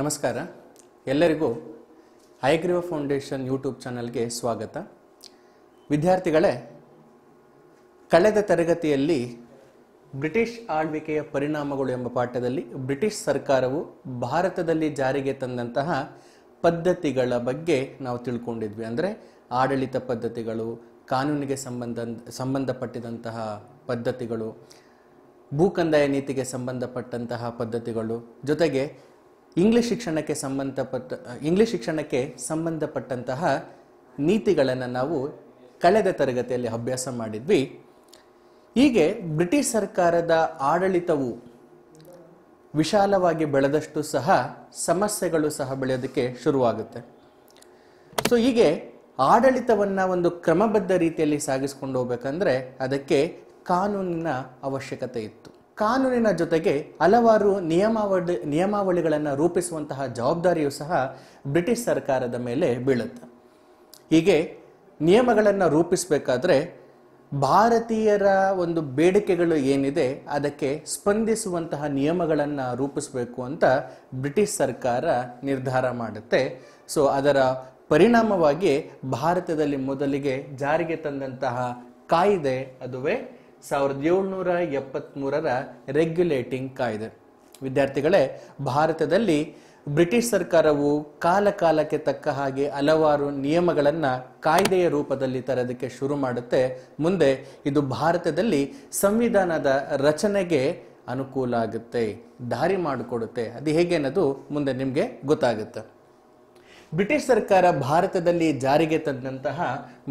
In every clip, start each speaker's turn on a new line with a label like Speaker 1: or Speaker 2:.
Speaker 1: ನಮಸ್ಕಾರ ಎಲ್ಲರಿಗೂ Hayagriva foundation YouTube ಚಾನಲ್ಗೆ ಸ್ವಾಗತ ವಿದ್ಯಾರ್ಥಿಗಳೇ ಕಳೆದ ತರಗತಿಯಲ್ಲಿ ಬ್ರಿಟಿಷ್ ಆಳ್ವಿಕೆಯ ಪರಿಣಾಮಗಳು ಎಂಬ ಪಾಠದಲ್ಲಿ ಬ್ರಿಟಿಷ್ ಸರ್ಕಾರವು ಭಾರತದಲ್ಲಿ ಜಾರಿಗೆ ತಂದಂತಹ ಪದ್ಧತಿಗಳ ಬಗ್ಗೆ ನಾವು ತಿಳ್ಕೊಂಡಿದ್ವಿ ಅಂದರೆ ಆಡಳಿತ ಪದ್ಧತಿಗಳು ಕಾನೂನಿಗೆ ಸಂಬಂಧ ಸಂಬಂಧಪಟ್ಟಿದಂತಹ ಪದ್ಧತಿಗಳು ಭೂಕಂದಾಯ ನೀತಿಗೆ ಸಂಬಂಧಪಟ್ಟಂತಹ ಪದ್ಧತಿಗಳು ಜೊತೆಗೆ ಇಂಗ್ಲಿಷ್ ಶಿಕ್ಷಣಕ್ಕೆ ಸಂಬಂಧಪಟ್ಟ ಇಂಗ್ಲಿಷ್ ಶಿಕ್ಷಣಕ್ಕೆ ಸಂಬಂಧಪಟ್ಟಂತಹ ನೀತಿಗಳನ್ನು ನಾವು ಕಳೆದ ತರಗತಿಯಲ್ಲಿ ಅಭ್ಯಾಸ ಮಾಡಿದ್ವಿ ಹೀಗೆ ಬ್ರಿಟಿಷ್ ಸರ್ಕಾರದ ಆಡಳಿತವು ವಿಶಾಲವಾಗಿ ಬೆಳೆದಷ್ಟು ಸಹ ಸಮಸ್ಯೆಗಳು ಸಹ ಬೆಳೆಯೋದಕ್ಕೆ ಶುರುವಾಗುತ್ತೆ ಸೊ ಹೀಗೆ ಆಡಳಿತವನ್ನು ಒಂದು ಕ್ರಮಬದ್ಧ ರೀತಿಯಲ್ಲಿ ಸಾಗಿಸ್ಕೊಂಡು ಹೋಗ್ಬೇಕಂದ್ರೆ ಅದಕ್ಕೆ ಕಾನೂನಿನ ಅವಶ್ಯಕತೆ ಇತ್ತು ಕಾನೂನಿನ ಜೊತೆಗೆ ಹಲವಾರು ನಿಯಮಾವಳಿ ನಿಯಮಾವಳಿಗಳನ್ನು ರೂಪಿಸುವಂತಹ ಜವಾಬ್ದಾರಿಯು ಸಹ ಬ್ರಿಟಿಷ್ ಸರ್ಕಾರದ ಮೇಲೆ ಬೀಳುತ್ತೆ ಹೀಗೆ ನಿಯಮಗಳನ್ನು ರೂಪಿಸಬೇಕಾದ್ರೆ ಭಾರತೀಯರ ಒಂದು ಬೇಡಿಕೆಗಳು ಏನಿದೆ ಅದಕ್ಕೆ ಸ್ಪಂದಿಸುವಂತಹ ನಿಯಮಗಳನ್ನು ರೂಪಿಸಬೇಕು ಅಂತ ಬ್ರಿಟಿಷ್ ಸರ್ಕಾರ ನಿರ್ಧಾರ ಮಾಡುತ್ತೆ ಸೊ ಅದರ ಪರಿಣಾಮವಾಗಿ ಭಾರತದಲ್ಲಿ ಮೊದಲಿಗೆ ಜಾರಿಗೆ ತಂದಂತಹ ಕಾಯಿದೆ ಅದುವೇ ಸಾವಿರದ ಏಳ್ನೂರ ಎಪ್ಪತ್ತ್ಮೂರರ ರೆಗ್ಯುಲೇಟಿಂಗ್ ಕಾಯ್ದೆ ವಿದ್ಯಾರ್ಥಿಗಳೇ ಭಾರತದಲ್ಲಿ ಬ್ರಿಟಿಷ್ ಸರ್ಕಾರವು ಕಾಲ ಕಾಲಕ್ಕೆ ತಕ್ಕ ಹಾಗೆ ಹಲವಾರು ನಿಯಮಗಳನ್ನು ಕಾಯ್ದೆಯ ರೂಪದಲ್ಲಿ ತರೋದಕ್ಕೆ ಶುರು ಮಾಡುತ್ತೆ ಮುಂದೆ ಇದು ಭಾರತದಲ್ಲಿ ಸಂವಿಧಾನದ ರಚನೆಗೆ ಅನುಕೂಲ ಆಗುತ್ತೆ ದಾರಿ ಮಾಡಿಕೊಡುತ್ತೆ ಅದು ಹೇಗೆ ಅನ್ನೋದು ಮುಂದೆ ನಿಮಗೆ ಗೊತ್ತಾಗುತ್ತೆ ಬ್ರಿಟಿಷ್ ಸರ್ಕಾರ ಭಾರತದಲ್ಲಿ ಜಾರಿಗೆ ತಂದಂತಹ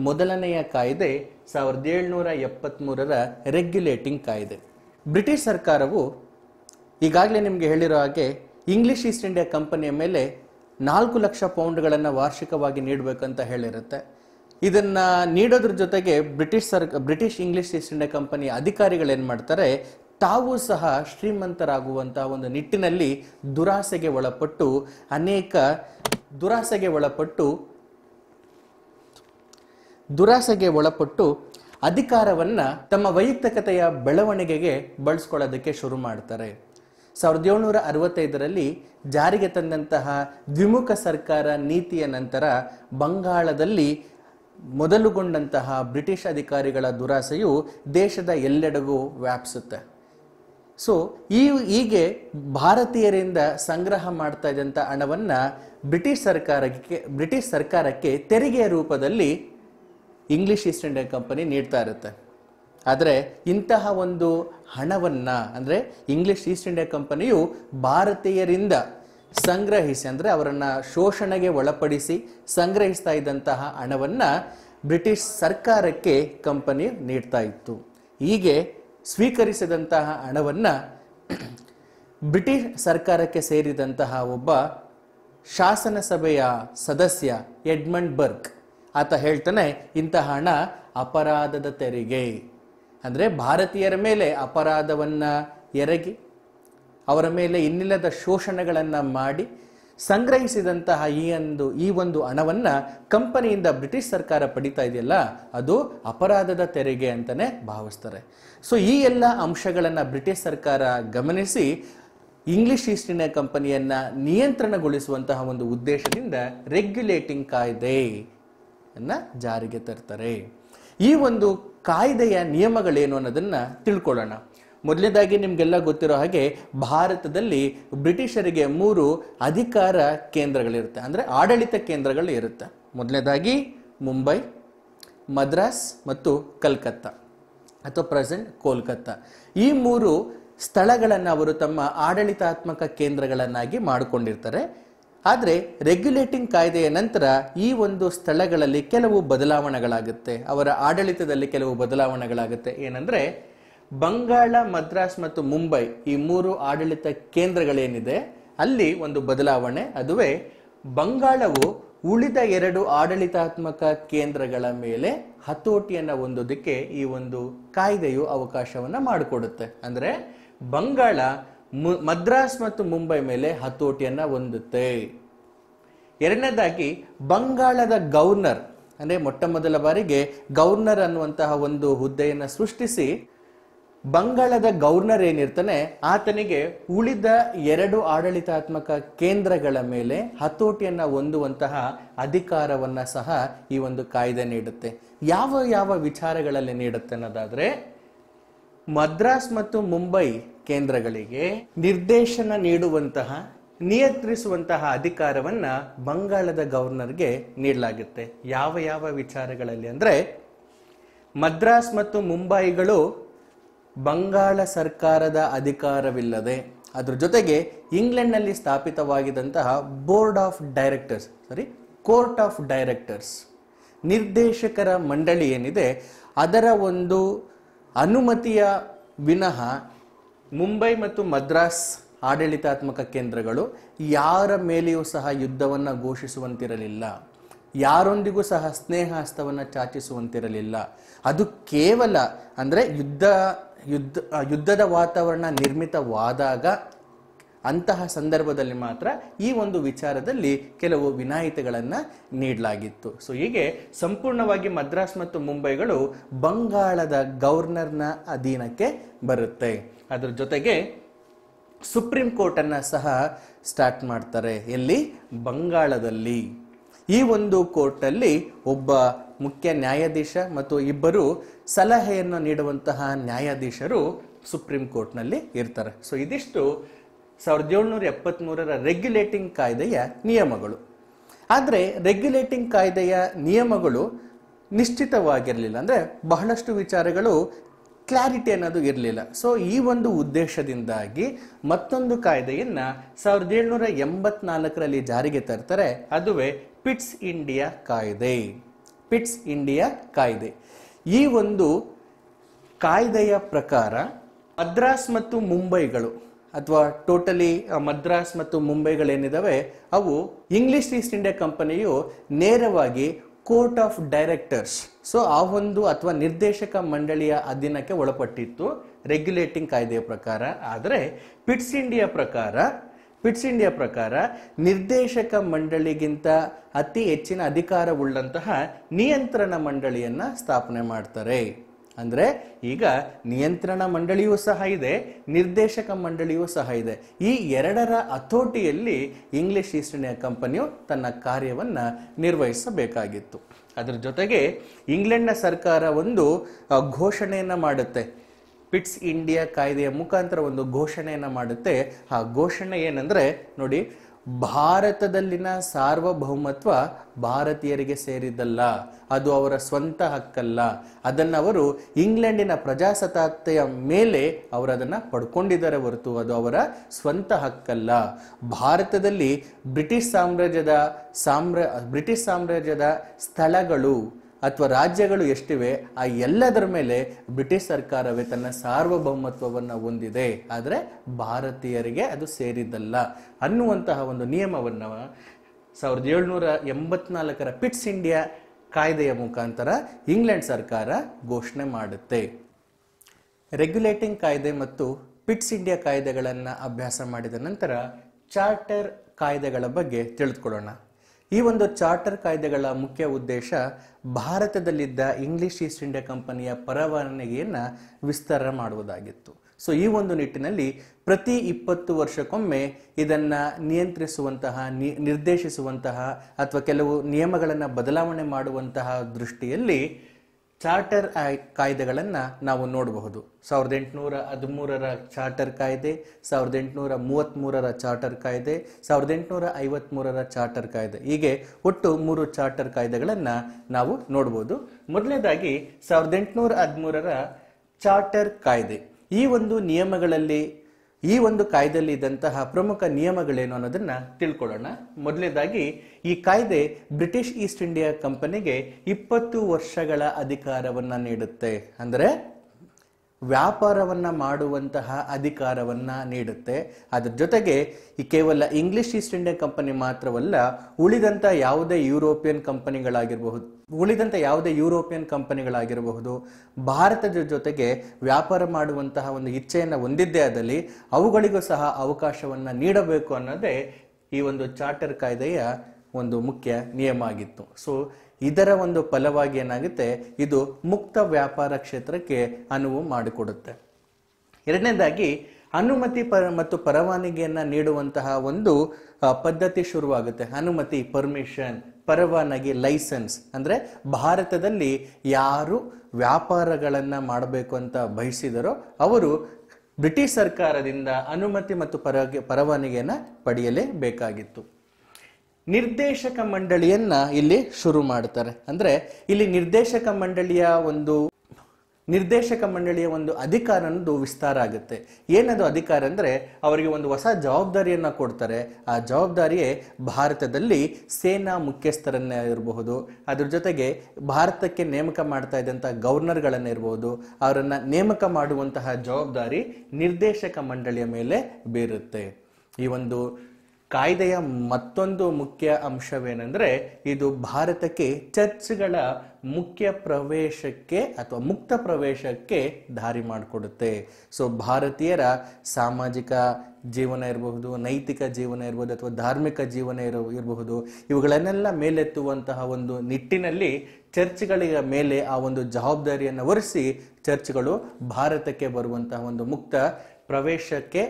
Speaker 1: ಮೊದಲನೆಯ ಕಾಯ್ದೆ ಸಾವಿರದ ಏಳ್ನೂರ ಎಪ್ಪತ್ತ್ಮೂರರ ರೆಗ್ಯುಲೇಟಿಂಗ್ ಕಾಯ್ದೆ ಬ್ರಿಟಿಷ್ ಸರ್ಕಾರವು ಈಗಾಗಲೇ ನಿಮಗೆ ಹೇಳಿರೋ ಹಾಗೆ ಇಂಗ್ಲಿಷ್ ಈಸ್ಟ್ ಇಂಡಿಯಾ ಕಂಪನಿಯ ಮೇಲೆ ನಾಲ್ಕು ಲಕ್ಷ ಪೌಂಡ್ಗಳನ್ನು ವಾರ್ಷಿಕವಾಗಿ ನೀಡಬೇಕಂತ ಹೇಳಿರುತ್ತೆ ಇದನ್ನು ನೀಡೋದ್ರ ಜೊತೆಗೆ British sir British English East India ಕಂಪನಿಯ ಅಧಿಕಾರಿಗಳೇನು ಮಾಡ್ತಾರೆ ತಾವು ಸಹ ಶ್ರೀಮಂತರಾಗುವಂತಹ ಒಂದು ನಿಟ್ಟಿನಲ್ಲಿ ದುರಾಸೆಗೆ ಒಳಪಟ್ಟು ಅನೇಕ ದುರಾಸೆಗೆ ಒಳಪಟ್ಟು ದುರಾಸೆಗೆ ಒಳಪಟ್ಟು ಅಧಿಕಾರವನ್ನು ತಮ್ಮ ವೈಯಕ್ತಿಕತೆಯ ಬೆಳವಣಿಗೆಗೆ ಬಳಸ್ಕೊಳ್ಳೋದಕ್ಕೆ ಶುರು ಮಾಡ್ತಾರೆ ಸಾವಿರದ ಏಳ್ನೂರ ಅರವತ್ತೈದರಲ್ಲಿ ಜಾರಿಗೆ ತಂದಂತಹ ದ್ವಿಮುಖ ಸರ್ಕಾರ ನೀತಿಯ ನಂತರ ಬಂಗಾಳದಲ್ಲಿ ಮೊದಲುಗೊಂಡಂತಹ ಬ್ರಿಟಿಷ್ ಅಧಿಕಾರಿಗಳ ದುರಾಸೆಯು ದೇಶದ ಎಲ್ಲೆಡೆಗೂ ವ್ಯಾಪಿಸುತ್ತೆ ಸೊ ಈ ಹೀಗೆ ಭಾರತೀಯರಿಂದ ಸಂಗ್ರಹ ಮಾಡ್ತಾ ಇದ್ದಂಥ ಹಣವನ್ನು ಬ್ರಿಟಿಷ್ ಸರ್ಕಾರಕ್ಕೆ ಬ್ರಿಟಿಷ್ ಸರ್ಕಾರಕ್ಕೆ ತೆರಿಗೆಯ ರೂಪದಲ್ಲಿ ಇಂಗ್ಲಿಷ್ ಈಸ್ಟ್ ಇಂಡಿಯಾ ಕಂಪನಿ ನೀಡ್ತಾ ಇರುತ್ತೆ ಆದರೆ ಇಂತಹ ಒಂದು ಹಣವನ್ನು ಅಂದರೆ ಇಂಗ್ಲಿಷ್ ಈಸ್ಟ್ ಇಂಡಿಯಾ ಕಂಪನಿಯು ಭಾರತೀಯರಿಂದ ಸಂಗ್ರಹಿಸಿ ಅಂದರೆ ಅವರನ್ನು ಶೋಷಣೆಗೆ ಒಳಪಡಿಸಿ ಸಂಗ್ರಹಿಸ್ತಾ ಇದ್ದಂತಹ ಹಣವನ್ನು ಬ್ರಿಟಿಷ್ ಸರ್ಕಾರಕ್ಕೆ ಕಂಪನಿ ನೀಡ್ತಾ ಇತ್ತು ಹೀಗೆ ಸ್ವೀಕರಿಸಿದಂತಹ ಹಣವನ್ನು ಬ್ರಿಟಿಷ್ ಸರ್ಕಾರಕ್ಕೆ ಸೇರಿದಂತಹ ಒಬ್ಬ ಶಾಸನ ಸಭೆಯ ಸದಸ್ಯ ಎಡ್ಮಂಡ್ ಬರ್ಕ್ ಆತ ಹೇಳ್ತಾನೆ ಇಂತಹ ಹಣ ಅಪರಾಧದ ತೆರಿಗೆ ಅಂದರೆ ಭಾರತೀಯರ ಮೇಲೆ ಅಪರಾಧವನ್ನು ಎರಗಿ ಅವರ ಮೇಲೆ ಇನ್ನಿಲ್ಲದ ಶೋಷಣೆಗಳನ್ನು ಮಾಡಿ ಸಂಗ್ರಹಿಸಿದಂತಹ ಈ ಒಂದು ಈ ಒಂದು ಹಣವನ್ನು ಕಂಪನಿಯಿಂದ ಬ್ರಿಟಿಷ್ ಸರ್ಕಾರ ಪಡಿತಾ ಇದೆಯಲ್ಲ ಅದು ಅಪರಾಧದ ತೆರಿಗೆ ಅಂತಲೇ ಭಾವಿಸ್ತಾರೆ ಸೊ ಈ ಎಲ್ಲ ಅಂಶಗಳನ್ನು ಬ್ರಿಟಿಷ್ ಸರ್ಕಾರ ಗಮನಿಸಿ ಇಂಗ್ಲಿಷ್ ಈಸ್ಟ್ ಇಂಡಿಯಾ ಕಂಪನಿಯನ್ನು ನಿಯಂತ್ರಣಗೊಳಿಸುವಂತಹ ಒಂದು ಉದ್ದೇಶದಿಂದ ರೆಗ್ಯುಲೇಟಿಂಗ್ ಕಾಯ್ದೆ ಅನ್ನು ಜಾರಿಗೆ ತರ್ತಾರೆ ಈ ಒಂದು ಕಾಯ್ದೆಯ ನಿಯಮಗಳೇನು ಅನ್ನೋದನ್ನು ತಿಳ್ಕೊಳ್ಳೋಣ ಮೊದಲನೇದಾಗಿ ನಿಮಗೆಲ್ಲ ಗೊತ್ತಿರೋ ಹಾಗೆ ಭಾರತದಲ್ಲಿ ಬ್ರಿಟಿಷರಿಗೆ ಮೂರು ಅಧಿಕಾರ ಕೇಂದ್ರಗಳಿರುತ್ತೆ ಅಂದರೆ ಆಡಳಿತ ಕೇಂದ್ರಗಳು ಇರುತ್ತೆ ಮೊದಲನೇದಾಗಿ ಮುಂಬೈ ಮದ್ರಾಸ್ ಮತ್ತು ಕಲ್ಕತ್ತಾ ಅಥವಾ ಪ್ರೆಸೆಂಟ್ ಕೋಲ್ಕತ್ತಾ ಈ ಮೂರು ಸ್ಥಳಗಳನ್ನು ಅವರು ತಮ್ಮ ಆಡಳಿತಾತ್ಮಕ ಕೇಂದ್ರಗಳನ್ನಾಗಿ ಮಾಡಿಕೊಂಡಿರ್ತಾರೆ ಆದರೆ ರೆಗ್ಯುಲೇಟಿಂಗ್ ಕಾಯ್ದೆಯ ನಂತರ ಈ ಒಂದು ಸ್ಥಳಗಳಲ್ಲಿ ಕೆಲವು ಬದಲಾವಣೆಗಳಾಗುತ್ತೆ ಅವರ ಆಡಳಿತದಲ್ಲಿ ಕೆಲವು ಬದಲಾವಣೆಗಳಾಗುತ್ತೆ ಏನಂದರೆ ಬಂಗಾಳ ಮದ್ರಾಸ್ ಮತ್ತು ಮುಂಬೈ ಈ ಮೂರು ಆಡಳಿತ ಕೇಂದ್ರಗಳೇನಿದೆ ಅಲ್ಲಿ ಒಂದು ಬದಲಾವಣೆ ಅದುವೇ ಬಂಗಾಳವು ಉಳಿದ ಎರಡು ಆಡಳಿತಾತ್ಮಕ ಕೇಂದ್ರಗಳ ಮೇಲೆ ಹತೋಟಿಯನ್ನು ಹೊಂದೋದಕ್ಕೆ ಈ ಒಂದು ಕಾಯ್ದೆಯು ಅವಕಾಶವನ್ನ ಮಾಡಿಕೊಡುತ್ತೆ ಅಂದ್ರೆ ಬಂಗಾಳ ಮದ್ರಾಸ್ ಮತ್ತು ಮುಂಬೈ ಮೇಲೆ ಹತೋಟಿಯನ್ನು ಹೊಂದುತ್ತೆ ಎರಡನೇದಾಗಿ ಬಂಗಾಳದ ಗವರ್ನರ್ ಅಂದ್ರೆ ಮೊಟ್ಟ ಮೊದಲ ಬಾರಿಗೆ ಗವರ್ನರ್ ಅನ್ನುವಂತಹ ಒಂದು ಹುದ್ದೆಯನ್ನು ಸೃಷ್ಟಿಸಿ ಬಂಗಾಳದ ಗವರ್ನರ್ ಏನಿರ್ತಾನೆ ಆತನಿಗೆ ಉಳಿದ ಎರಡು ಆಡಳಿತಾತ್ಮಕ ಕೇಂದ್ರಗಳ ಮೇಲೆ ಹತೋಟಿಯನ್ನ ಹೊಂದುವಂತಹ ಅಧಿಕಾರವನ್ನ ಸಹ ಈ ಒಂದು ಕಾಯ್ದೆ ನೀಡುತ್ತೆ ಯಾವ ಯಾವ ವಿಚಾರಗಳಲ್ಲಿ ನೀಡುತ್ತೆ ಅನ್ನೋದಾದ್ರೆ ಮದ್ರಾಸ್ ಮತ್ತು ಮುಂಬೈ ಕೇಂದ್ರಗಳಿಗೆ ನಿರ್ದೇಶನ ನೀಡುವಂತಹ ನಿಯಂತ್ರಿಸುವಂತಹ ಅಧಿಕಾರವನ್ನ ಬಂಗಾಳದ ಗವರ್ನರ್ಗೆ ನೀಡಲಾಗುತ್ತೆ ಯಾವ ಯಾವ ವಿಚಾರಗಳಲ್ಲಿ ಅಂದ್ರೆ ಮದ್ರಾಸ್ ಮತ್ತು ಮುಂಬೈಗಳು ಬಂಗಾಳ ಸರ್ಕಾರದ ಅಧಿಕಾರವಿಲ್ಲದೆ ಅದರ ಜೊತೆಗೆ ಇಂಗ್ಲೆಂಡ್ನಲ್ಲಿ ಸ್ಥಾಪಿತವಾಗಿದ್ದಂತಹ board of directors sorry court of directors ನಿರ್ದೇಶಕರ ಮಂಡಳಿ ಏನಿದೆ ಅದರ ಒಂದು ಅನುಮತಿಯ ವಿನಃ ಮುಂಬೈ ಮತ್ತು ಮದ್ರಾಸ್ ಆಡಳಿತಾತ್ಮಕ ಕೇಂದ್ರಗಳು ಯಾರ ಮೇಲೆಯೂ ಸಹ ಯುದ್ಧವನ್ನು ಘೋಷಿಸುವಂತಿರಲಿಲ್ಲ ಯಾರೊಂದಿಗೂ ಸಹ ಸ್ನೇಹ ಹಸ್ತವನ್ನು ಚಾಚಿಸುವಂತಿರಲಿಲ್ಲ ಅದು ಕೇವಲ ಅಂದರೆ ಯುದ್ಧ ಯುದ್ಧ ಯುದ್ಧದ ವಾತಾವರಣ ನಿರ್ಮಿತವಾದಾಗ ಅಂತಹ ಸಂದರ್ಭದಲ್ಲಿ ಮಾತ್ರ ಈ ಒಂದು ವಿಚಾರದಲ್ಲಿ ಕೆಲವು ವಿನಾಯಿತಿಗಳನ್ನು ನೀಡಲಾಗಿತ್ತು ಸೊ ಹೀಗೆ ಸಂಪೂರ್ಣವಾಗಿ ಮದ್ರಾಸ್ ಮತ್ತು ಮುಂಬೈಗಳು ಬಂಗಾಳದ ಗವರ್ನರ್ನ ಅಧೀನಕ್ಕೆ ಬರುತ್ತೆ ಅದರ ಜೊತೆಗೆ ಸುಪ್ರೀಂ ಕೋರ್ಟನ್ನು ಸಹ ಸ್ಟಾರ್ಟ್ ಮಾಡ್ತಾರೆ ಎಲ್ಲಿ ಬಂಗಾಳದಲ್ಲಿ ಈ ಒಂದು ಕೋರ್ಟಲ್ಲಿ ಒಬ್ಬ ಮುಖ್ಯ ನ್ಯಾಯಾಧೀಶ ಮತ್ತು ಇಬ್ಬರು ಸಲಹೆಯನ್ನು ನೀಡುವಂತಹ ನ್ಯಾಯಾಧೀಶರು ಸುಪ್ರೀಂ ಕೋರ್ಟ್ನಲ್ಲಿ ಇರ್ತಾರೆ ಸೊ ಇದಿಷ್ಟು ಸಾವಿರದ ಏಳ್ನೂರ ಎಪ್ಪತ್ತ್ಮೂರರ ರೆಗ್ಯುಲೇಟಿಂಗ್ ಕಾಯ್ದೆಯ ನಿಯಮಗಳು ಆದರೆ ರೆಗ್ಯುಲೇಟಿಂಗ್ ಕಾಯ್ದೆಯ ನಿಯಮಗಳು ನಿಶ್ಚಿತವಾಗಿರಲಿಲ್ಲ ಅಂದರೆ ಬಹಳಷ್ಟು ವಿಚಾರಗಳು ಕ್ಲಾರಿಟಿ ಅನ್ನೋದು ಇರಲಿಲ್ಲ ಸೊ ಈ ಒಂದು ಉದ್ದೇಶದಿಂದಾಗಿ ಮತ್ತೊಂದು ಕಾಯ್ದೆಯನ್ನು ಸಾವಿರದ ಏಳ್ನೂರ ಎಂಬತ್ನಾಲ್ಕರಲ್ಲಿ ಜಾರಿಗೆ ತರ್ತಾರೆ ಅದುವೇ ಪಿಟ್ಸ್ ಇಂಡಿಯಾ ಕಾಯ್ದೆ ಪಿಟ್ಸ್ ಇಂಡಿಯಾ ಕಾಯ್ದೆ ಈ ಒಂದು ಕಾಯ್ದೆಯ ಪ್ರಕಾರ ಮದ್ರಾಸ್ ಮತ್ತು ಮುಂಬೈಗಳು ಅಥವಾ ಟೋಟಲಿ ಮದ್ರಾಸ್ ಮತ್ತು ಮುಂಬೈಗಳೇನಿದ್ದಾವೆ ಅವು ಇಂಗ್ಲಿಷ್ ಈಸ್ಟ್ ಇಂಡಿಯಾ ಕಂಪನಿಯು ನೇರವಾಗಿ ಕೋರ್ಟ್ ಆಫ್ ಡೈರೆಕ್ಟರ್ಸ್ ಸೊ ಆ ಒಂದು ಅಥವಾ ನಿರ್ದೇಶಕ ಮಂಡಳಿಯ ಅಧೀನಕ್ಕೆ ಒಳಪಟ್ಟಿತ್ತು ರೆಗ್ಯುಲೇಟಿಂಗ್ ಕಾಯ್ದೆಯ ಪ್ರಕಾರ ಆದರೆ ಪಿಟ್ಸ್ ಇಂಡಿಯಾ ಪ್ರಕಾರ ಫಿಟ್ಸ್ ಇಂಡಿಯಾ ಪ್ರಕಾರ ನಿರ್ದೇಶಕ ಮಂಡಳಿಗಿಂತ ಅತಿ ಹೆಚ್ಚಿನ ಅಧಿಕಾರವುಳ್ಳಂತಹ ನಿಯಂತ್ರಣ ಮಂಡಳಿಯನ್ನ ಸ್ಥಾಪನೆ ಮಾಡ್ತಾರೆ ಅಂದರೆ ಈಗ ನಿಯಂತ್ರಣ ಮಂಡಳಿಯೂ ಸಹ ಇದೆ ನಿರ್ದೇಶಕ ಮಂಡಳಿಯೂ ಸಹ ಇದೆ ಈ ಎರಡರ ಅಥೋಟಿಯಲ್ಲಿ ಇಂಗ್ಲಿಷ್ ಈಸ್ಟ್ ಇಂಡಿಯಾ ಕಂಪನಿಯು ತನ್ನ ಕಾರ್ಯವನ್ನು ನಿರ್ವಹಿಸಬೇಕಾಗಿತ್ತು ಅದರ ಜೊತೆಗೆ ಇಂಗ್ಲೆಂಡ್ನ ಸರ್ಕಾರ ಒಂದು ಘೋಷಣೆಯನ್ನು ಮಾಡುತ್ತೆ ಪಿಟ್ಸ್ ಇಂಡಿಯಾ ಕಾಯ್ದೆಯ ಮುಖಾಂತರ ಒಂದು ಘೋಷಣೆಯನ್ನು ಮಾಡುತ್ತೆ ಆ ಘೋಷಣೆ ಏನಂದರೆ ನೋಡಿ ಭಾರತದಲ್ಲಿನ ಸಾರ್ವಭೌಮತ್ವ ಭಾರತೀಯರಿಗೆ ಸೇರಿದ್ದಲ್ಲ ಅದು ಅವರ ಸ್ವಂತ ಹಕ್ಕಲ್ಲ ಅದನ್ನು ಅವರು ಇಂಗ್ಲೆಂಡಿನ ಪ್ರಜಾಸತ್ತೆಯ ಮೇಲೆ ಅವರು ಅದನ್ನು ಪಡ್ಕೊಂಡಿದ್ದಾರೆ ಹೊರತು ಅದು ಅವರ ಸ್ವಂತ ಹಕ್ಕಲ್ಲ ಭಾರತದಲ್ಲಿ ಬ್ರಿಟಿಷ್ ಸಾಮ್ರಾಜ್ಯದ ಸಾಮ್ರ ಬ್ರಿಟಿಷ್ ಸಾಮ್ರಾಜ್ಯದ ಸ್ಥಳಗಳು ಅಥವಾ ರಾಜ್ಯಗಳು ಎಷ್ಟಿವೆ ಆ ಎಲ್ಲದರ ಮೇಲೆ ಬ್ರಿಟಿಷ್ ಸರ್ಕಾರವೇ ತನ್ನ ಸಾರ್ವಭೌಮತ್ವವನ್ನು ಹೊಂದಿದೆ ಆದರೆ ಭಾರತೀಯರಿಗೆ ಅದು ಸೇರಿದ್ದಲ್ಲ ಅನ್ನುವಂತಹ ಒಂದು ನಿಯಮವನ್ನು ಸಾವಿರದ ಏಳ್ನೂರ ಎಂಬತ್ನಾಲ್ಕರ ಪಿಟ್ಸ್ ಇಂಡಿಯಾ ಕಾಯ್ದೆಯ ಮುಖಾಂತರ ಇಂಗ್ಲೆಂಡ್ ಸರ್ಕಾರ ಘೋಷಣೆ ಮಾಡುತ್ತೆ ರೆಗ್ಯುಲೇಟಿಂಗ್ ಕಾಯ್ದೆ ಮತ್ತು ಪಿಟ್ಸ್ ಇಂಡಿಯಾ ಕಾಯ್ದೆಗಳನ್ನು ಅಭ್ಯಾಸ ಮಾಡಿದ ನಂತರ ಚಾರ್ಟರ್ ಕಾಯ್ದೆಗಳ ಬಗ್ಗೆ ತಿಳಿದುಕೊಳ್ಳೋಣ ಈ ಒಂದು ಚಾರ್ಟರ್ ಕಾಯ್ದೆಗಳ ಮುಖ್ಯ ಉದ್ದೇಶ ಭಾರತದಲ್ಲಿದ್ದ ಇಂಗ್ಲಿಷ್ ಈಸ್ಟ್ ಇಂಡಿಯಾ ಕಂಪನಿಯ ಪರವಾನಗಿಯನ್ನು ವಿಸ್ತಾರ ಮಾಡುವುದಾಗಿತ್ತು ಸೊ ಈ ಒಂದು ನಿಟ್ಟಿನಲ್ಲಿ ಪ್ರತಿ ಇಪ್ಪತ್ತು ವರ್ಷಕ್ಕೊಮ್ಮೆ ಇದನ್ನ ನಿಯಂತ್ರಿಸುವಂತಹ ನಿರ್ದೇಶಿಸುವಂತಹ ಅಥವಾ ಕೆಲವು ನಿಯಮಗಳನ್ನು ಬದಲಾವಣೆ ಮಾಡುವಂತಹ ದೃಷ್ಟಿಯಲ್ಲಿ ಚಾರ್ಟರ್ ಕಾಯ್ದೆಗಳನ್ನು ನಾವು ನೋಡಬಹುದು ಸಾವಿರದ ಎಂಟುನೂರ ಹದಿಮೂರರ ಚಾರ್ಟರ್ ಕಾಯ್ದೆ ಸಾವಿರದ ಎಂಟುನೂರ ಮೂವತ್ತ್ಮೂರರ ಚಾರ್ಟರ್ ಕಾಯ್ದೆ ಸಾವಿರದ ಎಂಟುನೂರ ಐವತ್ತ್ಮೂರರ ಚಾರ್ಟರ್ ಕಾಯ್ದೆ ಹೀಗೆ ಒಟ್ಟು ಮೂರು ಚಾರ್ಟರ್ ಕಾಯ್ದೆಗಳನ್ನು ನಾವು ನೋಡ್ಬೋದು ಮೊದಲನೇದಾಗಿ ಸಾವಿರದ ಎಂಟುನೂರ ಹದಿಮೂರರ ಚಾರ್ಟರ್ ಕಾಯ್ದೆ ಈ ಒಂದು ನಿಯಮಗಳಲ್ಲಿ ಈ ಒಂದು ಕಾಯ್ದೆಯಲ್ಲಿ ಇದ್ದಂತಹ ಪ್ರಮುಖ ನಿಯಮಗಳೇನು ಅನ್ನೋದನ್ನ ತಿಳ್ಕೊಳ್ಳೋಣ ಮೊದಲನೇದಾಗಿ ಈ ಕಾಯ್ದೆ ಬ್ರಿಟಿಷ್ ಈಸ್ಟ್ ಇಂಡಿಯಾ ಕಂಪನಿಗೆ ಇಪ್ಪತ್ತು ವರ್ಷಗಳ ಅಧಿಕಾರವನ್ನ ನೀಡುತ್ತೆ ಅಂದ್ರೆ ವ್ಯಾಪಾರವನ್ನು ಮಾಡುವಂತಹ ಅಧಿಕಾರವನ್ನು ನೀಡುತ್ತೆ ಅದರ ಜೊತೆಗೆ ಈ ಕೇವಲ ಇಂಗ್ಲಿಷ್ ಈಸ್ಟ್ ಇಂಡಿಯಾ ಕಂಪನಿ ಮಾತ್ರವಲ್ಲ ಉಳಿದಂಥ ಯಾವುದೇ ಯುರೋಪಿಯನ್ ಕಂಪನಿಗಳಾಗಿರಬಹುದು ಉಳಿದಂಥ ಯಾವುದೇ ಯುರೋಪಿಯನ್ ಕಂಪನಿಗಳಾಗಿರಬಹುದು ಭಾರತದ ಜೊತೆಗೆ ವ್ಯಾಪಾರ ಮಾಡುವಂತಹ ಒಂದು ಇಚ್ಛೆಯನ್ನು ಹೊಂದಿದ್ದೇ ಆದಲ್ಲಿ ಅವುಗಳಿಗೂ ಸಹ ಅವಕಾಶವನ್ನು ನೀಡಬೇಕು ಅನ್ನೋದೇ ಈ ಒಂದು ಚಾರ್ಟರ್ ಕಾಯ್ದೆಯ ಒಂದು ಮುಖ್ಯ ನಿಯಮ ಆಗಿತ್ತು ಸೊ ಇದರ ಒಂದು ಫಲವಾಗಿ ಏನಾಗುತ್ತೆ ಇದು ಮುಕ್ತ ವ್ಯಾಪಾರ ಕ್ಷೇತ್ರಕ್ಕೆ ಅನುವು ಮಾಡಿಕೊಡುತ್ತೆ ಎರಡನೇದಾಗಿ ಅನುಮತಿ ಪರ ಮತ್ತು ಪರವಾನಗಿಯನ್ನು ನೀಡುವಂತಹ ಒಂದು ಪದ್ಧತಿ ಶುರುವಾಗುತ್ತೆ ಅನುಮತಿ ಪರ್ಮಿಷನ್ ಪರವಾನಗಿ ಲೈಸೆನ್ಸ್ ಅಂದರೆ ಭಾರತದಲ್ಲಿ ಯಾರು ವ್ಯಾಪಾರಗಳನ್ನು ಮಾಡಬೇಕು ಅಂತ ಬಯಸಿದರೋ ಅವರು ಬ್ರಿಟಿಷ್ ಸರ್ಕಾರದಿಂದ ಅನುಮತಿ ಮತ್ತು ಪರ ಪರವಾನಗಿಯನ್ನು ಪಡೆಯಲೇಬೇಕಾಗಿತ್ತು ನಿರ್ದೇಶಕ ಮಂಡಳಿಯನ್ನ ಇಲ್ಲಿ ಶುರು ಮಾಡ್ತಾರೆ ಅಂದ್ರೆ ಇಲ್ಲಿ ನಿರ್ದೇಶಕ ಮಂಡಳಿಯ ಒಂದು ನಿರ್ದೇಶಕ ಮಂಡಳಿಯ ಒಂದು ಅಧಿಕಾರ ಅನ್ನೋದು ವಿಸ್ತಾರ ಆಗುತ್ತೆ ಏನದು ಅಧಿಕಾರ ಅಂದ್ರೆ ಅವರಿಗೆ ಒಂದು ಹೊಸ ಜವಾಬ್ದಾರಿಯನ್ನ ಕೊಡ್ತಾರೆ ಆ ಜವಾಬ್ದಾರಿಯೇ ಭಾರತದಲ್ಲಿ ಸೇನಾ ಮುಖ್ಯಸ್ಥರನ್ನೇ ಇರಬಹುದು ಅದ್ರ ಜೊತೆಗೆ ಭಾರತಕ್ಕೆ ನೇಮಕ ಮಾಡ್ತಾ ಇದ್ದಂಥ ಗವರ್ನರ್ಗಳನ್ನೇ ಇರಬಹುದು ಅವರನ್ನು ನೇಮಕ ಮಾಡುವಂತಹ ಜವಾಬ್ದಾರಿ ನಿರ್ದೇಶಕ ಮಂಡಳಿಯ ಮೇಲೆ ಬೀರುತ್ತೆ ಈ ಒಂದು ಕಾಯ್ದೆಯ ಮತ್ತೊಂದು ಮುಖ್ಯ ಅಂಶವೇನೆಂದರೆ ಇದು ಭಾರತಕ್ಕೆ ಚರ್ಚ್ಗಳ ಮುಖ್ಯ ಪ್ರವೇಶಕ್ಕೆ ಅಥವಾ ಮುಕ್ತ ಪ್ರವೇಶಕ್ಕೆ ದಾರಿ ಮಾಡಿಕೊಡುತ್ತೆ ಸೊ ಭಾರತೀಯರ ಸಾಮಾಜಿಕ ಜೀವನ ಇರಬಹುದು ನೈತಿಕ ಜೀವನ ಇರಬಹುದು ಅಥವಾ ಧಾರ್ಮಿಕ ಜೀವನ ಇರ ಇರಬಹುದು ಇವುಗಳನ್ನೆಲ್ಲ ಮೇಲೆತ್ತುವಂತಹ ಒಂದು ನಿಟ್ಟಿನಲ್ಲಿ ಚರ್ಚ್ಗಳ ಮೇಲೆ ಆ ಒಂದು ಜವಾಬ್ದಾರಿಯನ್ನು ಒರೆಸಿ ಚರ್ಚ್ಗಳು ಭಾರತಕ್ಕೆ ಬರುವಂತಹ ಒಂದು ಮುಕ್ತ ಪ್ರವೇಶಕ್ಕೆ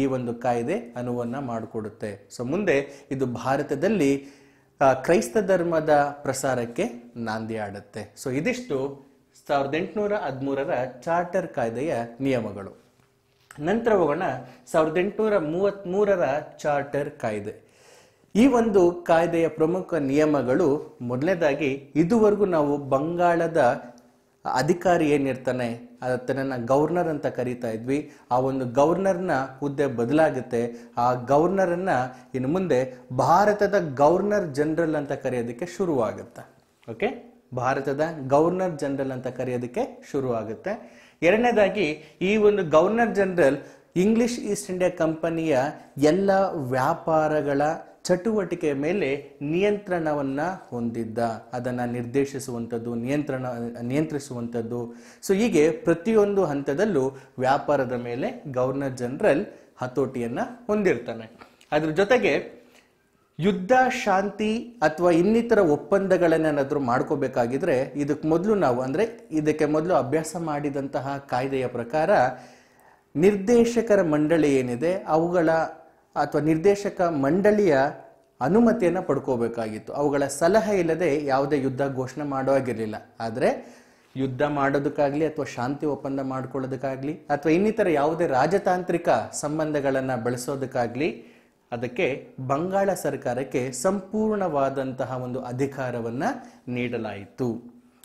Speaker 1: ಈ ಒಂದು ಕಾಯ್ದೆ ಅನುವನ್ನ ಮಾಡಿಕೊಡುತ್ತೆ ಸೊ ಮುಂದೆ ಇದು ಭಾರತದಲ್ಲಿ ಕ್ರೈಸ್ತ ಧರ್ಮದ ಪ್ರಸಾರಕ್ಕೆ ನಾಂದಿ ಆಡುತ್ತೆ ಸೊ ಇದಿಷ್ಟು ಸಾವಿರದ ಎಂಟುನೂರ ಹದಿಮೂರರ ಚಾರ್ಟರ್ ಕಾಯ್ದೆಯ ನಿಯಮಗಳು ನಂತರ ಹೋಗೋಣ ಸಾವಿರದ ಎಂಟುನೂರ ಮೂವತ್ತ್ಮೂರರ ಚಾರ್ಟರ್ ಕಾಯ್ದೆ ಈ ಒಂದು ಕಾಯ್ದೆಯ ಪ್ರಮುಖ ನಿಯಮಗಳು ಮೊದಲನೇದಾಗಿ ಇದುವರೆಗೂ ನಾವು ಬಂಗಾಳದ ಅಧಿಕಾರಿ ಏನಿರ್ತಾನೆ ಅದನ್ನು ಗವರ್ನರ್ ಅಂತ ಕರೀತಾ ಇದ್ವಿ ಆ ಒಂದು ಗವರ್ನರ್ನ ಹುದ್ದೆ ಬದಲಾಗುತ್ತೆ ಆ ಗವರ್ನರನ್ನ ಇನ್ನು ಮುಂದೆ ಭಾರತದ ಗವರ್ನರ್ ಜನರಲ್ ಅಂತ ಕರೆಯೋದಕ್ಕೆ ಶುರುವಾಗುತ್ತೆ ಓಕೆ ಭಾರತದ ಗವರ್ನರ್ ಜನರಲ್ ಅಂತ ಕರೆಯೋದಕ್ಕೆ ಶುರುವಾಗುತ್ತೆ ಎರಡನೇದಾಗಿ ಈ ಒಂದು governor general English East India ಕಂಪನಿಯ ಎಲ್ಲ ವ್ಯಾಪಾರಗಳ ಚಟುವಟಿಕೆ ಮೇಲೆ ನಿಯಂತ್ರಣವನ್ನ ಹೊಂದಿದ್ದ ಅದನ್ನು ನಿರ್ದೇಶಿಸುವಂಥದ್ದು ನಿಯಂತ್ರಣ ನಿಯಂತ್ರಿಸುವಂಥದ್ದು ಸೊ ಹೀಗೆ ಪ್ರತಿಯೊಂದು ಹಂತದಲ್ಲೂ ವ್ಯಾಪಾರದ ಮೇಲೆ ಗವರ್ನರ್ ಜನರಲ್ ಹತೋಟಿಯನ್ನ ಹೊಂದಿರ್ತಾನೆ ಅದ್ರ ಜೊತೆಗೆ ಯುದ್ಧ ಶಾಂತಿ ಅಥವಾ ಇನ್ನಿತರ ಒಪ್ಪಂದಗಳನ್ನೇನಾದರೂ ಮಾಡ್ಕೋಬೇಕಾಗಿದ್ರೆ ಇದಕ್ಕೆ ಮೊದಲು ನಾವು ಅಂದರೆ ಇದಕ್ಕೆ ಮೊದಲು ಅಭ್ಯಾಸ ಮಾಡಿದಂತಹ ಕಾಯ್ದೆಯ ಪ್ರಕಾರ ನಿರ್ದೇಶಕರ ಮಂಡಳಿ ಏನಿದೆ ಅವುಗಳ ಅಥವಾ ನಿರ್ದೇಶಕ ಮಂಡಳಿಯ ಅನುಮತಿಯನ್ನು ಪಡ್ಕೋಬೇಕಾಗಿತ್ತು ಅವುಗಳ ಸಲಹೆ ಇಲ್ಲದೆ ಯಾವುದೇ ಯುದ್ಧ ಘೋಷಣೆ ಮಾಡೋ ಆಗಿರಲಿಲ್ಲ ಆದರೆ ಯುದ್ಧ ಮಾಡೋದಕ್ಕಾಗಲಿ ಅಥವಾ ಶಾಂತಿ ಒಪ್ಪಂದ ಮಾಡ್ಕೊಳ್ಳೋದಕ್ಕಾಗಲಿ ಅಥವಾ ಇನ್ನಿತರ ಯಾವುದೇ ರಾಜತಾಂತ್ರಿಕ ಸಂಬಂಧಗಳನ್ನು ಬಳಸೋದಕ್ಕಾಗ್ಲಿ ಅದಕ್ಕೆ ಬಂಗಾಳ ಸರ್ಕಾರಕ್ಕೆ ಸಂಪೂರ್ಣವಾದಂತಹ ಒಂದು ಅಧಿಕಾರವನ್ನು ನೀಡಲಾಯಿತು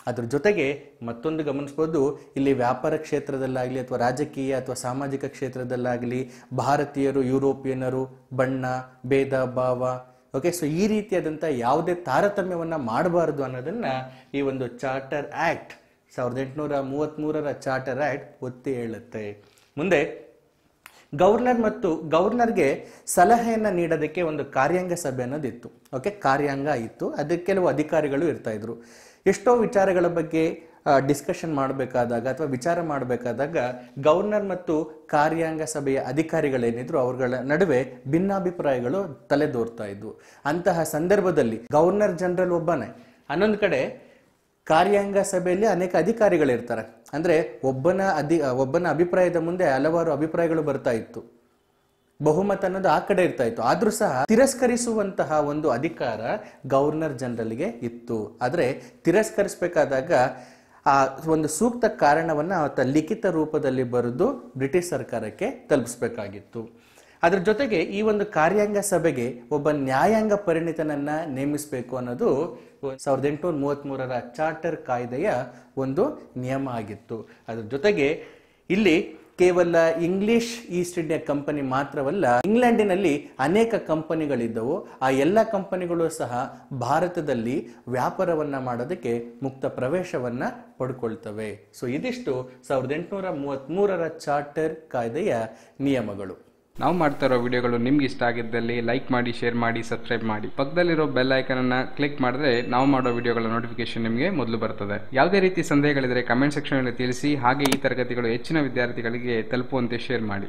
Speaker 1: ಅದ್ರ ಜೊತೆಗೆ ಮತ್ತೊಂದು ಗಮನಿಸ್ಬೋದು ಇಲ್ಲಿ ವ್ಯಾಪಾರ ಕ್ಷೇತ್ರದಲ್ಲಾಗಲಿ ಅಥವಾ ರಾಜಕೀಯ ಅಥವಾ ಸಾಮಾಜಿಕ ಕ್ಷೇತ್ರದಲ್ಲಾಗಲಿ ಭಾರತೀಯರು ಯುರೋಪಿಯನ್ನರು ಬಣ್ಣ ಭೇದ ಭಾವ ಓಕೆ ಸೊ ಈ ರೀತಿಯಾದಂಥ ಯಾವುದೇ ತಾರತಮ್ಯವನ್ನು ಮಾಡಬಾರದು ಅನ್ನೋದನ್ನು ಈ ಒಂದು ಚಾರ್ಟರ್ ಆ್ಯಕ್ಟ್ ಸಾವಿರದ ಎಂಟುನೂರ ಮೂವತ್ತ್ಮೂರರ ಚಾರ್ಟರ್ ಆ್ಯಕ್ಟ್ ಒತ್ತಿ ಹೇಳುತ್ತೆ ಮುಂದೆ ಗವರ್ನರ್ ಮತ್ತು ಗವರ್ನರ್ಗೆ ಸಲಹೆಯನ್ನು ನೀಡೋದಕ್ಕೆ ಒಂದು ಕಾರ್ಯಾಂಗ ಸಭೆ ಅನ್ನೋದಿತ್ತು ಓಕೆ ಕಾರ್ಯಾಂಗ ಇತ್ತು ಅದಕ್ಕೆ ಕೆಲವು ಅಧಿಕಾರಿಗಳು ಇರ್ತಾ ಇದ್ರು ಎಷ್ಟೋ ವಿಚಾರಗಳ ಬಗ್ಗೆ ಡಿಸ್ಕಷನ್ ಮಾಡಬೇಕಾದಾಗ ಅಥವಾ ವಿಚಾರ ಮಾಡಬೇಕಾದಾಗ ಗವರ್ನರ್ ಮತ್ತು ಕಾರ್ಯಾಂಗ ಸಭೆಯ ಅಧಿಕಾರಿಗಳೇನಿದ್ರು ಅವರುಗಳ ನಡುವೆ ಭಿನ್ನಾಭಿಪ್ರಾಯಗಳು ತಲೆದೋರ್ತಾ ಇದ್ವು ಅಂತಹ ಸಂದರ್ಭದಲ್ಲಿ ಗವರ್ನರ್ ಜನರಲ್ ಒಬ್ಬನೇ ಹನ್ನೊಂದು ಕಡೆ ಕಾರ್ಯಾಂಗ ಸಭೆಯಲ್ಲಿ ಅನೇಕ ಅಧಿಕಾರಿಗಳಿರ್ತಾರೆ ಅಂದರೆ ಒಬ್ಬನ ಅಧಿ ಒಬ್ಬನ ಅಭಿಪ್ರಾಯದ ಮುಂದೆ ಹಲವಾರು ಅಭಿಪ್ರಾಯಗಳು ಬರ್ತಾ ಇತ್ತು ಬಹುಮತ ಅನ್ನೋದು ಆ ಕಡೆ ಇರ್ತಾ ಇತ್ತು ಆದರೂ ಸಹ ತಿರಸ್ಕರಿಸುವಂತಹ ಒಂದು ಅಧಿಕಾರ ಗವರ್ನರ್ ಜನರಲ್ಗೆ ಇತ್ತು ಆದರೆ ತಿರಸ್ಕರಿಸಬೇಕಾದಾಗ ಆ ಒಂದು ಸೂಕ್ತ ಕಾರಣವನ್ನು ಆತ ಲಿಖಿತ ರೂಪದಲ್ಲಿ ಬರೆದು ಬ್ರಿಟಿಷ್ ಸರ್ಕಾರಕ್ಕೆ ತಲುಪಿಸ್ಬೇಕಾಗಿತ್ತು ಅದರ ಜೊತೆಗೆ ಈ ಒಂದು ಕಾರ್ಯಾಂಗ ಸಭೆಗೆ ಒಬ್ಬ ನ್ಯಾಯಾಂಗ ಪರಿಣಿತನನ್ನ ನೇಮಿಸಬೇಕು ಅನ್ನೋದು ಸಾವಿರದ ಎಂಟುನೂರ ಮೂರರ ಚಾರ್ಟರ್ ಕಾಯ್ದೆಯ ಒಂದು ನಿಯಮ ಆಗಿತ್ತು ಅದರ ಜೊತೆಗೆ ಇಲ್ಲಿ ಕೇವಲ ಇಂಗ್ಲಿಷ್ ಈಸ್ಟ್ ಇಂಡಿಯಾ ಕಂಪನಿ ಮಾತ್ರವಲ್ಲ ಇಂಗ್ಲೆಂಡಿನಲ್ಲಿ ಅನೇಕ ಕಂಪನಿಗಳಿದ್ದವು ಆ ಎಲ್ಲ ಕಂಪನಿಗಳು ಸಹ ಭಾರತದಲ್ಲಿ ವ್ಯಾಪಾರವನ್ನ ಮಾಡೋದಕ್ಕೆ ಮುಕ್ತ ಪ್ರವೇಶವನ್ನ ಪಡ್ಕೊಳ್ತವೆ ಸೊ ಇದಿಷ್ಟು ಸಾವಿರದ ಎಂಟುನೂರ ಮೂರರ ಚಾರ್ಟರ್ ಕಾಯ್ದೆಯ ನಿಯಮಗಳು ನಾವು ಮಾಡ್ತಾ ಇರೋ ವಿಡಿಯೋಗಳು ನಿಮ್ಗೆ ಇಷ್ಟ ಆಗಿದ್ದಲ್ಲಿ ಲೈಕ್ ಮಾಡಿ ಶೇರ್ ಮಾಡಿ ಸಬ್ಸ್ಕ್ರೈಬ್ ಮಾಡಿ ಪಕ್ಕದಲ್ಲಿರೋ ಬೆಲ್ ಅನ್ನ ಕ್ಲಿಕ್ ಮಾಡಿದ್ರೆ ನಾವು ಮಾಡೋ ವಿಡಿಯೋಗಳ ನೋಟಿಫಿಕೇಶನ್ ನಿಮಗೆ ಮೊದಲು ಬರ್ತದೆ ಯಾವುದೇ ರೀತಿ ಸಂದೇಹಗಳಿದ್ರೆ ಕಮೆಂಟ್ ಅಲ್ಲಿ ತಿಳಿಸಿ ಹಾಗೆ ಈ ತರಗತಿಗಳು ಹೆಚ್ಚಿನ ವಿದ್ಯಾರ್ಥಿಗಳಿಗೆ ತಲುಪುವಂತೆ ಶೇರ್ ಮಾಡಿ